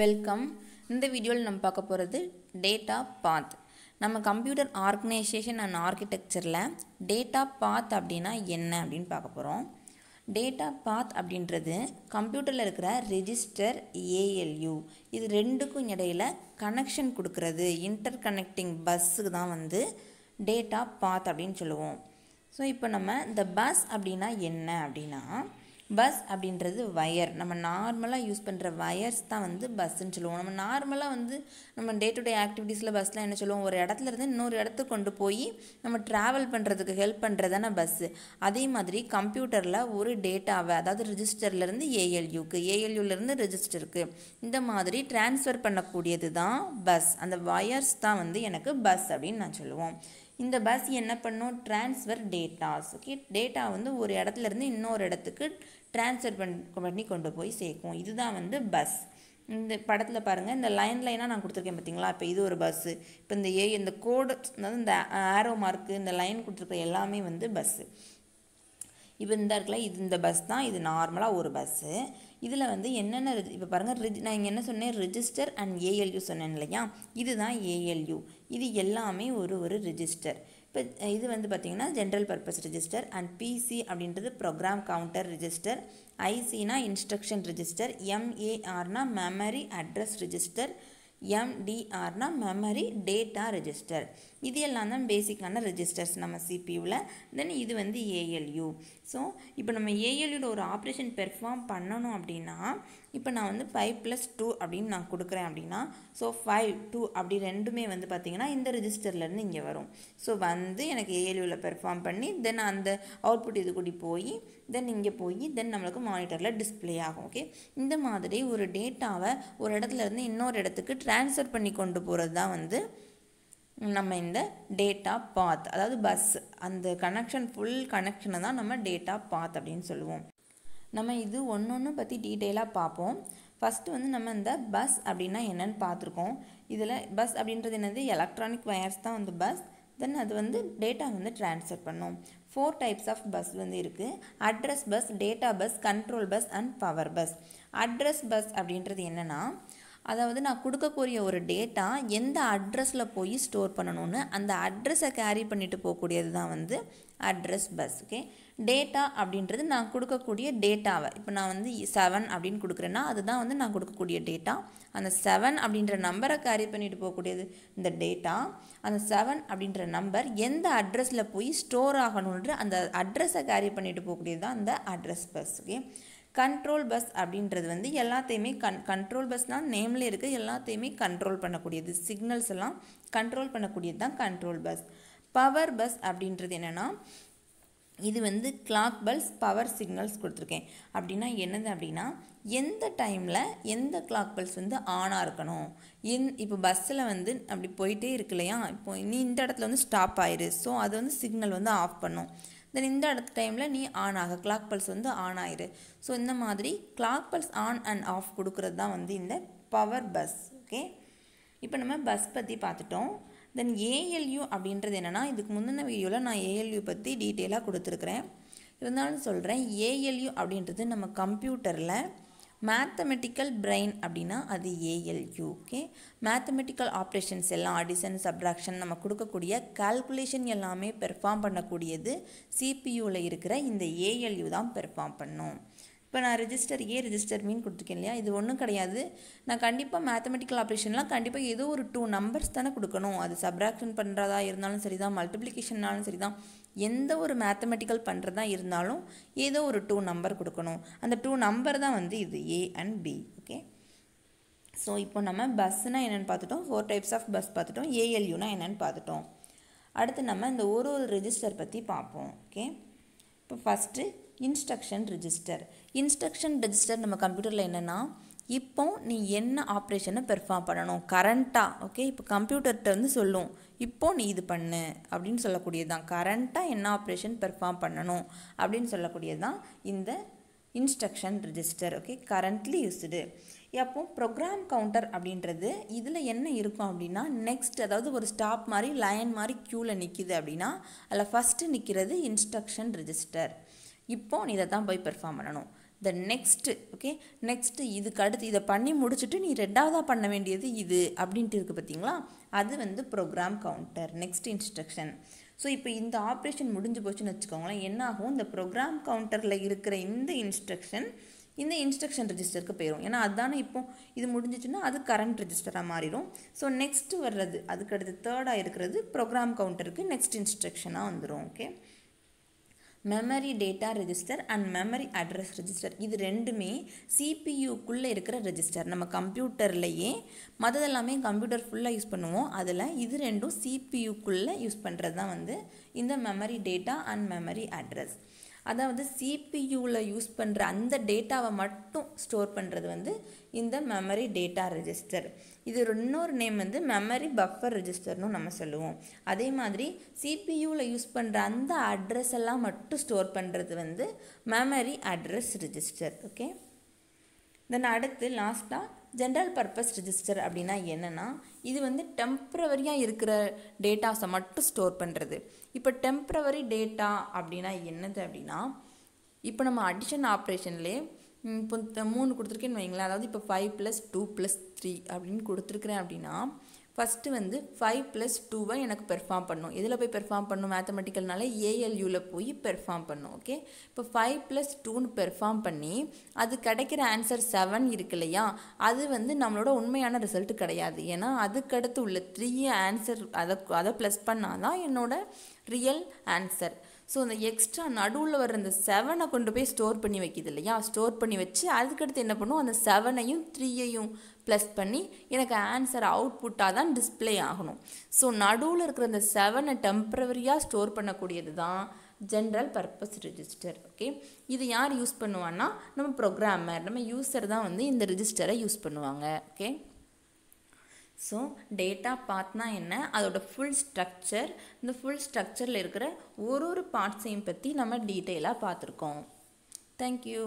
welcome இந்த வீடியோவில் நம்ம பார்க்க போகிறது டேட்டா பாத் நம்ம கம்ப்யூட்டர் ஆர்கனைசேஷன் அண்ட் ஆர்கிடெக்சரில் டேட்டா பாத் அப்படின்னா என்ன அப்படின்னு பார்க்க போகிறோம் டேட்டா பாத் அப்படின்றது கம்ப்யூட்டரில் இருக்கிற ரெஜிஸ்டர் ஏஎல்யூ இது ரெண்டுக்கும் இடையில் கனெக்ஷன் கொடுக்கறது இன்டர் கனெக்டிங் பஸ்ஸுக்கு தான் வந்து டேட்டா பாத் அப்படின்னு சொல்லுவோம் ஸோ இப்போ நம்ம இந்த பஸ் அப்படின்னா என்ன அப்படின்னா பஸ் அப்படின்றது வயர் நம்ம நார்மலாக யூஸ் பண்ணுற வயர்ஸ் தான் வந்து பஸ்ஸுன்னு சொல்லுவோம் நம்ம நார்மலாக வந்து நம்ம டே டு டே ஆக்டிவிட்டீஸில் பஸ்லாம் என்ன சொல்லுவோம் ஒரு இடத்துல இருந்து இன்னொரு இடத்துக்கு கொண்டு போய் நம்ம ட்ராவல் பண்ணுறதுக்கு ஹெல்ப் பண்ணுறது தானே பஸ்ஸு அதே மாதிரி கம்ப்யூட்டரில் ஒரு டேட்டாவை அதாவது ரிஜிஸ்டர்லேருந்து ஏஎல்யூக்கு ஏஎல்யூலேருந்து ரிஜிஸ்டருக்கு இந்த மாதிரி டிரான்ஸ்ஃபர் பண்ணக்கூடியது தான் பஸ் அந்த வயர்ஸ் தான் வந்து எனக்கு பஸ் அப்படின்னு நான் சொல்லுவோம் இந்த பஸ் என்ன பண்ணும் டிரான்ஸ்ஃபர் டேட்டாஸ் ஓகே டேட்டா வந்து ஒரு இடத்துலேருந்து இன்னொரு இடத்துக்கு டிரான்ஸ்ஃபர் பண்ணி கொண்டு போய் சேர்க்கும் இதுதான் வந்து பஸ் இந்த படத்தில் பாருங்கள் இந்த லைன் லைனாக நான் கொடுத்துருக்கேன் பார்த்தீங்களா இப்போ இது ஒரு பஸ்ஸு இப்போ இந்த ஏ இந்த கோடு அதாவது இந்த ஆரோ மார்க்கு இந்த லைன் கொடுத்துருக்க எல்லாமே வந்து பஸ்ஸு இப்போ இந்த இருக்குல்ல இது இந்த பஸ் தான் இது நார்மலாக ஒரு பஸ்ஸு இதில் வந்து என்னென்ன இப்போ பாருங்கள் ரிஜி நான் இங்கே என்ன சொன்னேன் ரிஜிஸ்டர் அண்ட் ஏஎல்யூ சொன்னேன் இல்லையா இதுதான் ஏஎல்யூ இது எல்லாமே ஒரு ஒரு ரிஜிஸ்டர் இப்போ இது வந்து பார்த்திங்கன்னா general purpose register and PC அப்படின்றது ப்ரோக்ராம் கவுண்டர் ரிஜிஸ்டர் ஐசினா இன்ஸ்ட்ரக்ஷன் ரிஜிஸ்டர் எம்ஏஆர்னா மெமரி அட்ரஸ் ரிஜிஸ்டர் எம்டிஆர்னா மெமரி டேட்டா ரெஜிஸ்டர் இது எல்லாம் தான் பேசிக்கான ரெஜிஸ்டர்ஸ் நம்ம சிபியூவில் தென் இது வந்து ஏஎல்யூ ஸோ இப்போ நம்ம ஏஎல்யூட ஒரு ஆப்ரேஷன் பெர்ஃபார்ம் பண்ணணும் அப்படின்னா இப்போ நான் வந்து ஃபைவ் ப்ளஸ் டூ அப்படின்னு நான் கொடுக்குறேன் அப்படின்னா ஸோ ஃபைவ் டூ அப்படி ரெண்டுமே வந்து பார்த்திங்கன்னா இந்த ரிஜிஸ்டர்லேருந்து இங்கே வரும் ஸோ வந்து எனக்கு ஏஎல்யூவில் பெர்ஃபார்ம் பண்ணி தென் அந்த அவுட்புட் இது கூடி போய் தென் இங்கே போய் தென் நம்மளுக்கு மானிட்டரில் டிஸ்பிளே ஆகும் ஓகே இந்த மாதிரி ஒரு டேட்டாவை ஒரு இடத்துலேருந்து இன்னொரு இடத்துக்கு ட்ரான்ஸ்ஃபர் பண்ணி கொண்டு போகிறது தான் வந்து நம்ம இந்த டேட்டா பாத் அதாவது பஸ் அந்த கனெக்ஷன் ஃபுல் கனெக்ஷனை தான் நம்ம டேட்டா பாத் அப்படின்னு சொல்லுவோம் நம்ம இது ஒன்று ஒன்று பற்றி டீட்டெயிலாக பார்ப்போம் ஃபஸ்ட்டு வந்து நம்ம இந்த பஸ் அப்படின்னா என்னென்னு பார்த்துருக்கோம் இதில் பஸ் அப்படின்றது என்னது எலக்ட்ரானிக் வயர்ஸ் தான் வந்து பஸ் தென் அது வந்து டேட்டா வந்து ட்ரான்ஸ்ஃபர் பண்ணும் ஃபோர் டைப்ஸ் ஆஃப் பஸ் வந்து இருக்குது address bus data bus control bus and power bus address bus அப்படின்றது என்னென்னா அதாவது நான் கொடுக்கக்கூடிய ஒரு டேட்டா எந்த அட்ரஸில் போய் ஸ்டோர் பண்ணணும்னு அந்த அட்ரஸை கேரி பண்ணிட்டு போகக்கூடியது தான் வந்து அட்ரஸ் பஸ் ஓகே டேட்டா அப்படின்றது நான் கொடுக்கக்கூடிய டேட்டாவை இப்போ நான் வந்து செவன் அப்படின்னு கொடுக்குறேன்னா அதுதான் வந்து நான் கொடுக்கக்கூடிய டேட்டா அந்த செவன் அப்படின்ற நம்பரை கேரி பண்ணிட்டு போகக்கூடியது இந்த டேட்டா அந்த செவன் அப்படின்ற நம்பர் எந்த அட்ரஸில் போய் ஸ்டோர் ஆகணுன்ற அந்த அட்ரஸை கேரி பண்ணிட்டு போகக்கூடியது தான் அந்த address bus okay control bus அப்படின்றது வந்து எல்லாத்தையுமே கண் கண்ட்ரோல் பஸ்னால் நேமில் இருக்க எல்லாத்தையுமே கண்ட்ரோல் பண்ணக்கூடியது சிக்னல்ஸ் எல்லாம் கண்ட்ரோல் பண்ணக்கூடியது தான் கண்ட்ரோல் பஸ் பவர் பஸ் அப்படின்றது என்னென்னா இது வந்து கிளாக் பல்ஸ் பவர் சிக்னல்ஸ் கொடுத்துருக்கேன் அப்படின்னா என்னது அப்படின்னா எந்த டைமில் எந்த கிளாக் பல்ஸ் வந்து ஆனாக இருக்கணும் எந் இப்போ பஸ்ஸில் வந்து அப்படி போயிட்டே இருக்கு இல்லையா இப்போ இனி இந்த இடத்துல வந்து ஸ்டாப் ஆயிரு ஸோ அது வந்து சிக்னல் வந்து ஆஃப் பண்ணும் தென் இந்த அடுத்த டைமில் நீ ஆன் ஆக கிளாக் பல்ஸ் வந்து ஆன் ஆயிரு ஸோ இந்த மாதிரி clock pulse on and off கொடுக்கறது தான் வந்து இந்த பவர் பஸ் ஓகே இப்போ நம்ம பஸ் பற்றி பார்த்துட்டோம் தென் ஏஎல்யூ அப்படின்றது என்னென்னா இதுக்கு முந்தின வீடியோவில் நான் ஏஎல்யூ பற்றி டீட்டெயிலாக கொடுத்துருக்குறேன் இருந்தாலும் சொல்கிறேன் ஏஎல்யூ அப்படின்றது நம்ம கம்ப்யூட்டரில் மேத்தமெட்டிக்கல் பிரெயின் அப்படின்னா அது ஏஎல்யூ ஓகே மேத்தமெட்டிக்கல் ஆப்ரேஷன்ஸ் எல்லாம் அடிஷன் சப்ராக்ஷன் நம்ம கொடுக்கக்கூடிய கால்குலேஷன் எல்லாமே பெர்ஃபார்ம் பண்ணக்கூடியது சிபியூவில் இருக்கிற இந்த ஏஎல்யூ தான் பெர்ஃபார்ம் பண்ணும் இப்போ நான் ரெஜிஸ்டர் ஏ ரெஜிஸ்டர் மீன் கொடுத்துருக்கேன் இல்லையா இது ஒன்றும் கிடையாது நான் கண்டிப்பாக மேத்தமெட்டிக்கல் ஆப்ரேஷன்லாம் கண்டிப்பாக ஏதோ ஒரு டூ நம்பர்ஸ் தானே கொடுக்கணும் அது சப்ராக்ஷன் பண்ணுறதா இருந்தாலும் சரி தான் மல்டிப்ளிகேஷன்னாலும் சரி தான் எந்த ஒரு மேத்தமெட்டிக்கல் பண்ணுறதா இருந்தாலும் ஏதோ ஒரு டூ நம்பர் கொடுக்கணும் அந்த டூ நம்பர் தான் வந்து இது A and B okay so இப்போ நம்ம பஸ்ஸுனால் என்னென்னு பார்த்துட்டோம் ஃபோர் டைப்ஸ் ஆஃப் பஸ் பார்த்துட்டோம் ஏஎல்யூனா என்னென்னு பார்த்துட்டோம் அடுத்து நம்ம இந்த ஒரு ஒரு ரெஜிஸ்டர் பற்றி பார்ப்போம் ஓகே இப்போ first instruction register instruction register நம்ம கம்ப்யூட்டரில் என்னென்னா இப்போ நீ என்ன ஆப்ரேஷனை பெர்ஃபார்ம் பண்ணணும் கரண்ட்டாக ஓகே இப்போ கம்ப்யூட்டர்கிட்ட வந்து சொல்லும் இப்போ நீ இது பண்ணு அப்படின்னு சொல்லக்கூடியது தான் கரண்ட்டாக என்ன ஆப்ரேஷன் பெர்ஃபார்ம் பண்ணணும் அப்படின்னு சொல்லக்கூடியது தான் இந்த instruction register okay currently used அப்போ ப்ரோக்ராம் கவுண்டர் அப்படின்றது இதில் என்ன இருக்கும் அப்படின்னா நெக்ஸ்ட் அதாவது ஒரு ஸ்டாப் மாதிரி லைன் மாதிரி க்யூவில் நிற்கிது அப்படின்னா அதில் ஃபஸ்ட்டு நிற்கிறது இன்ஸ்ட்ரக்ஷன் ரிஜிஸ்டர் இப்போ நீ இதை தான் போய் பெர்ஃபார்ம் பண்ணணும் த நெக்ஸ்ட்டு ஓகே நெக்ஸ்ட்டு இதுக்கு அடுத்து இதை பண்ணி முடிச்சுட்டு நீ ரெண்டாவதாக பண்ண வேண்டியது இது அப்படின்ட்டு இருக்குது பார்த்தீங்களா அது வந்து program counter next instruction so இப்போ இந்த ஆப்ரேஷன் முடிஞ்சு போச்சுன்னு வச்சுக்கோங்களேன் என்ன ஆகும் இந்த ப்ரோக்ராம் கவுண்டரில் இருக்கிற இந்த இன்ஸ்ட்ரக்ஷன் இந்த இன்ஸ்ட்ரக்ஷன் ரிஜிஸ்டருக்கு போயிடும் ஏன்னா அதுதானே இப்போ இது முடிஞ்சிச்சுன்னா அது கரண்ட் ரிஜிஸ்டராக மாறிடும் ஸோ நெக்ஸ்ட்டு வர்றது அதுக்கடுத்து தேர்டாக இருக்கிறது ப்ரோக்ராம் கவுண்டருக்கு நெக்ஸ்ட் இன்ஸ்ட்ரக்ஷனாக வந்துடும் okay memory data register and memory address register இது ரெண்டுமே சிபியூக்குள்ளே இருக்கிற ரெஜிஸ்டர் நம்ம கம்ப்யூட்டர்லேயே மற்றதெல்லாமே கம்ப்யூட்டர் ஃபுல்லாக யூஸ் பண்ணுவோம் அதில் இது ரெண்டும் சிபியூக்குள்ளே யூஸ் பண்ணுறது தான் வந்து இந்த memory data and memory address அதாவது சிபியூவில் யூஸ் பண்ணுற அந்த டேட்டாவை மட்டும் ஸ்டோர் பண்ணுறது வந்து இந்த மெமரி டேட்டா ரெஜிஸ்டர் இது இன்னொரு நேம் வந்து மெமரி பஃபர் ரெஜிஸ்டர்னு நம்ம சொல்லுவோம் அதே மாதிரி சிபியூவில் யூஸ் பண்ணுற அந்த அட்ரஸ் எல்லாம் மட்டும் ஸ்டோர் பண்ணுறது வந்து memory address register okay then அடுத்து லாஸ்ட்டாக ஜென்ரல் பர்பஸ் ரிஜிஸ்டர் அப்படின்னா என்னென்னா இது வந்து டெம்ப்ரவரியாக இருக்கிற டேட்டாஸை மட்டும் ஸ்டோர் பண்ணுறது இப்போ டெம்ப்ரவரி டேட்டா அப்படின்னா என்னது அப்படின்னா இப்போ நம்ம அடிஷன் ஆப்ரேஷன்லேயே இப்போ மூணு கொடுத்துருக்கேன்னு வைங்களேன் அதாவது இப்போ five plus two plus three அப்படின்னு கொடுத்துருக்குறேன் அப்படின்னா ஃபஸ்ட்டு வந்து ஃபைவ் ப்ளஸ் டூவை எனக்கு பெர்ஃபார்ம் பண்ணும் எதில் போய் பெர்ஃபார்ம் பண்ணும் மேத்தமெட்டிக்கல்னால ஏஎல்யூவில் போய் பெர்ஃபார்ம் பண்ணும் ஓகே இப்போ ஃபைவ் ப்ளஸ் டூன்னு பெர்ஃபார்ம் பண்ணி அது கிடைக்கிற ஆன்சர் செவன் இருக்கு இல்லையா அது வந்து நம்மளோட உண்மையான ரிசல்ட் கிடையாது ஏன்னா அதுக்கடுத்து உள்ள த்ரீ ஆன்சர் அதை அதை ப்ளஸ் பண்ணால் தான் என்னோட ரியல் ஆன்சர் ஸோ அந்த எக்ஸ்ட்ரா நடுவில் வர அந்த செவனை கொண்டு போய் ஸ்டோர் பண்ணி வைக்கிது இல்லையா ஸ்டோர் பண்ணி வச்சு அதுக்கடுத்து என்ன பண்ணுவோம் அந்த செவனையும் த்ரீயையும் ப்ளஸ் பண்ணி எனக்கு ஆன்சர் அவுட்புட்டாக தான் டிஸ்பிளே ஆகணும் ஸோ நடுவில் இருக்கிற இந்த செவனை டெம்ப்ரவரியாக ஸ்டோர் பண்ணக்கூடியது தான் ஜென்ரல் பர்பஸ் ரிஜிஸ்டர் ஓகே இது யார் யூஸ் பண்ணுவான்னா நம்ம ப்ரோக்ராமர் நம்ம யூஸர் தான் வந்து இந்த ரிஜிஸ்டரை யூஸ் பண்ணுவாங்க ஓகே ஸோ டேட்டா பார்ட்னா என்ன அதோட ஃபுல் ஸ்ட்ரக்சர் இந்த ஃபுல் ஸ்ட்ரக்சரில் இருக்கிற ஒரு ஒரு பார்ட்ஸையும் பற்றி நம்ம டீட்டெயிலாக பார்த்துருக்கோம் தேங்க்யூ